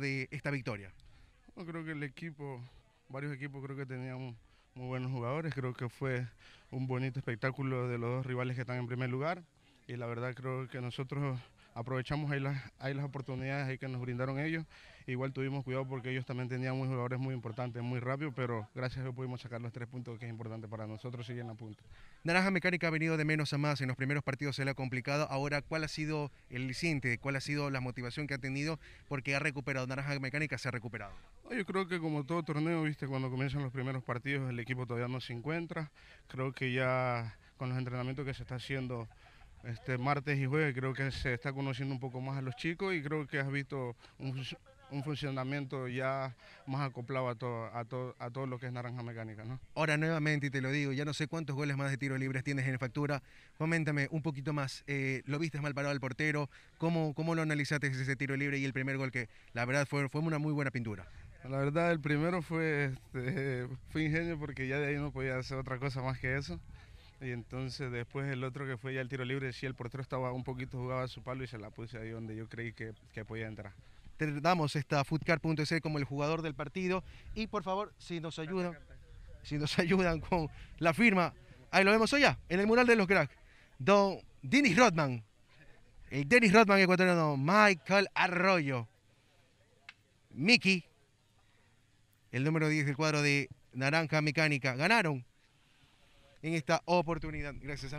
de esta victoria? creo que el equipo, varios equipos creo que teníamos muy buenos jugadores, creo que fue un bonito espectáculo de los dos rivales que están en primer lugar y la verdad creo que nosotros aprovechamos ahí las, ahí las oportunidades que nos brindaron ellos Igual tuvimos cuidado porque ellos también tenían unos jugadores muy importantes, muy rápido, pero gracias a Dios pudimos sacar los tres puntos que es importante para nosotros seguir en la punta. Naranja Mecánica ha venido de menos a más, en los primeros partidos se le ha complicado, ahora ¿cuál ha sido el aliciente, cuál ha sido la motivación que ha tenido porque ha recuperado, Naranja Mecánica se ha recuperado? Yo creo que como todo torneo, viste, cuando comienzan los primeros partidos el equipo todavía no se encuentra, creo que ya con los entrenamientos que se está haciendo este martes y jueves creo que se está conociendo un poco más a los chicos y creo que has visto un, un funcionamiento ya más acoplado a todo, a, a todo lo que es naranja mecánica. Ahora nuevamente, y te lo digo, ya no sé cuántos goles más de tiro libre tienes en factura. Coméntame un poquito más, eh, ¿lo viste mal parado al portero? ¿Cómo, ¿Cómo lo analizaste ese tiro libre y el primer gol que la verdad fue, fue una muy buena pintura? La verdad, el primero fue, este, fue ingenio porque ya de ahí no podía hacer otra cosa más que eso. Y entonces después el otro que fue ya el tiro libre, sí, el portero estaba un poquito jugaba a su palo y se la puse ahí donde yo creí que, que podía entrar damos esta foodcar.es e como el jugador del partido. Y por favor, si nos ayudan, si nos ayudan con la firma, ahí lo vemos ya, en el mural de los cracks. Don Dennis Rodman, el Dennis Rodman ecuatoriano, Michael Arroyo, Mickey, el número 10 del cuadro de Naranja Mecánica, ganaron en esta oportunidad. Gracias a